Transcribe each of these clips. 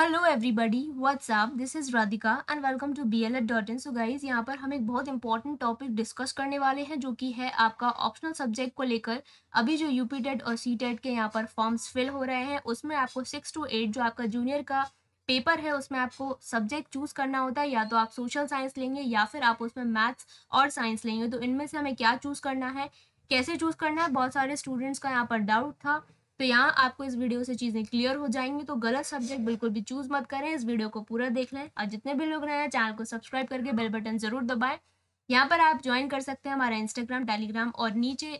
hello everybody what's up this is Radhika and welcome to B L ed dot in so guys यहाँ पर हम एक बहुत इंपॉर्टेंट टॉपिक डिस्कस करने वाले हैं जो कि है आपका ऑप्शनल सब्जेक्ट को लेकर अभी जो यू पी टेट और सी टेट के यहाँ पर फॉर्म्स फिल हो रहे हैं उसमें आपको सिक्स टू एट जो आपका जूनियर का पेपर है उसमें आपको सब्जेक्ट चूज करना होता है या तो आप सोशल साइंस लेंगे या फिर आप उसमें मैथ्स और साइंस लेंगे तो इनमें से हमें क्या चूज़ करना है कैसे चूज़ करना है बहुत सारे स्टूडेंट्स का यहाँ पर डाउट था तो यहाँ आपको इस वीडियो से चीज़ें क्लियर हो जाएंगी तो गलत सब्जेक्ट बिल्कुल भी चूज़ मत करें इस वीडियो को पूरा देख लें और जितने भी लोग रहे हैं चैनल को सब्सक्राइब करके बेल बटन ज़रूर दबाएं यहाँ पर आप ज्वाइन कर सकते हैं हमारा इंस्टाग्राम टेलीग्राम और नीचे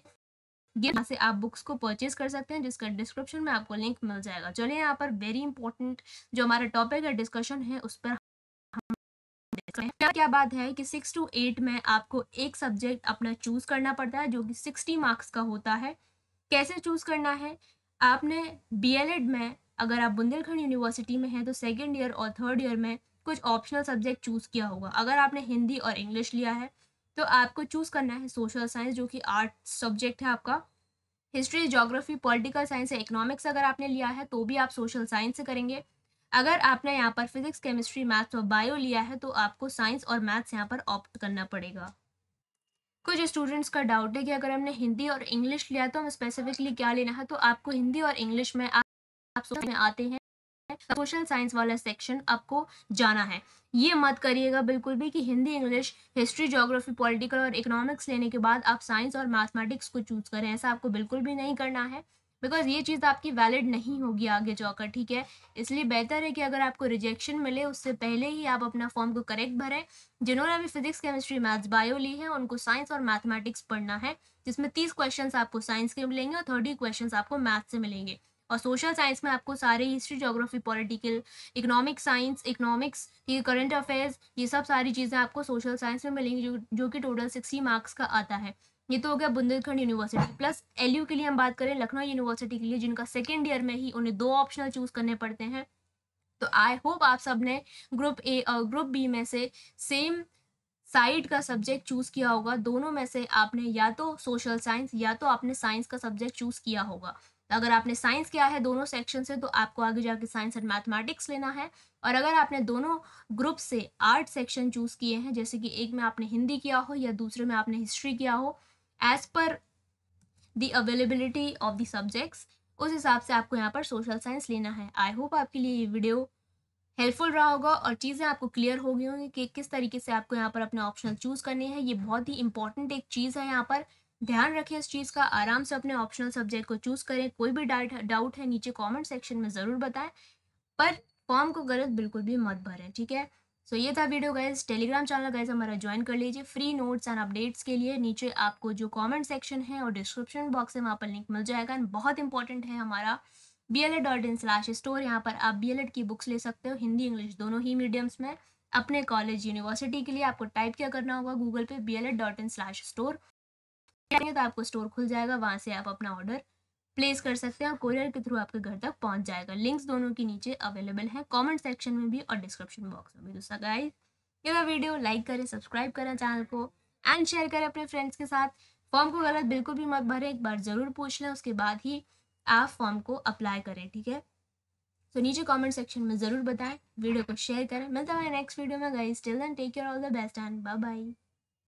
यहाँ से आप बुक्स को परचेज कर सकते हैं जिसका डिस्क्रिप्शन में आपको लिंक मिल जाएगा चलिए यहाँ पर वेरी इंपॉर्टेंट जो हमारा टॉपिक है डिस्कशन है उस पर क्या क्या बात है कि सिक्स टू एट में आपको एक सब्जेक्ट अपना चूज करना पड़ता है जो कि सिक्सटी मार्क्स का होता है कैसे चूज करना है आपने एड में अगर आप बुंदेलखंड यूनिवर्सिटी में हैं तो सेकेंड ईयर और थर्ड ईयर में कुछ ऑप्शनल सब्जेक्ट चूज़ किया होगा अगर आपने हिंदी और इंग्लिश लिया है तो आपको चूज़ करना है सोशल साइंस जो कि आर्ट सब्जेक्ट है आपका हिस्ट्री जोग्राफी पॉलिटिकल साइंस या इकोनॉमिक्स अगर आपने लिया है तो भी आप सोशल साइंस से करेंगे अगर आपने यहाँ पर फिजिक्स केमिस्ट्री मैथ्स और बायो लिया है तो आपको साइंस और मैथ्स यहाँ पर ऑप्ट करना पड़ेगा कुछ स्टूडेंट्स का डाउट है कि अगर हमने हिंदी और इंग्लिश लिया तो हम स्पेसिफिकली क्या लेना है तो आपको हिंदी और इंग्लिश में आप में आते हैं सोशल साइंस वाला सेक्शन आपको जाना है ये मत करिएगा बिल्कुल भी कि Hindi English history geography political और इकोनॉमिक्स लेने के बाद आप साइंस और मैथमेटिक्स को चूज करें ऐसा आपको बिल्कुल भी नहीं करना है बिकॉज ये चीज़ आपकी वैलिड नहीं होगी आगे जाकर ठीक है इसलिए बेहतर है कि अगर आपको रिजेक्शन मिले उससे पहले ही आप अपना फॉर्म को करेक्ट भरें जिन्होंने अभी फिजिक्स केमिस्ट्री मैथ्स बायो ली है उनको साइंस और मैथमेटिक्स पढ़ना है जिसमें तीस क्वेश्चन आपको साइंस के मिलेंगे और थर्टी क्वेश्चन आपको मैथ से मिलेंगे और सोशल साइंस में आपको सारे history geography political economic science economics ये करंट अफेयर्स ये सब सारी चीज़ें आपको सोशल साइंस में मिलेंगी जो जो कि टोटल सिक्सटी मार्क्स का आता है ये तो हो गया बुंदेलखंड यूनिवर्सिटी प्लस एल के लिए हम बात करें लखनऊ यूनिवर्सिटी के लिए जिनका सेकेंड ईयर में ही उन्हें दो ऑप्शनल चूज करने पड़ते हैं तो आई होप आप सब ने ग्रुप ए और ग्रुप बी में से सेम साइड का सब्जेक्ट चूज़ किया होगा दोनों में से आपने या तो सोशल साइंस या तो आपने साइंस का सब्जेक्ट चूज़ किया होगा तो अगर आपने साइंस किया है दोनों सेक्शन से तो आपको आगे जाके साइंस एंड मैथमेटिक्स लेना है और अगर आपने दोनों ग्रुप से आर्ट सेक्शन चूज़ किए हैं जैसे कि एक में आपने हिंदी किया हो या दूसरे में आपने हिस्ट्री किया हो as per the availability of the subjects उस हिसाब से आपको यहाँ पर सोशल साइंस लेना है आई होप आपके लिए ये वीडियो हेल्पफुल रहा होगा और चीज़ें आपको क्लियर हो गई होंगी कि किस तरीके से आपको यहाँ पर अपने ऑप्शनल चूज़ करने हैं ये बहुत ही इंपॉर्टेंट एक चीज़ है यहाँ पर ध्यान रखें इस चीज़ का आराम से अपने ऑप्शनल सब्जेक्ट को चूज़ करें कोई भी डाउट है नीचे कमेंट सेक्शन में ज़रूर बताएं पर फॉर्म को गलत बिल्कुल भी मत भरें ठीक है सो so, ये था video guys Telegram channel guys हमारा ज्वाइन कर लीजिए फ्री नोट्स एंड अपडेट्स के लिए नीचे आपको जो कमेंट सेक्शन है और डिस्क्रिप्शन बॉक्स है वहाँ पर लिंक मिल जाएगा एंड बहुत इंपॉर्टेंट है हमारा B L ed dot in slash store यहाँ पर आप बी एल एड की बुक्स ले सकते हो हिंदी इंग्लिश दोनों ही मीडियम्स में अपने कॉलेज यूनिवर्सिटी के लिए आपको टाइप क्या करना होगा गूगल पे B L ed dot in slash store तो आपको स्टोर खुल जाएगा वहाँ से आप अपना ऑर्डर प्लेस कर सकते हैं और कोरियर के थ्रू आपके घर तक पहुंच जाएगा लिंक्स दोनों के नीचे अवेलेबल है कमेंट सेक्शन में भी और डिस्क्रिप्शन बॉक्स में भी तो सगाई ये वीडियो लाइक करें सब्सक्राइब करें चैनल को एंड शेयर करें अपने फ्रेंड्स के साथ फॉर्म को गलत बिल्कुल भी मत भरें एक बार ज़रूर पूछ लें उसके बाद ही आप फॉर्म को अप्लाई करें ठीक है तो नीचे कॉमेंट सेक्शन में ज़रूर बताएं वीडियो को शेयर करें मिलता है नेक्स्ट वीडियो में गई still then take care all the best and bye bye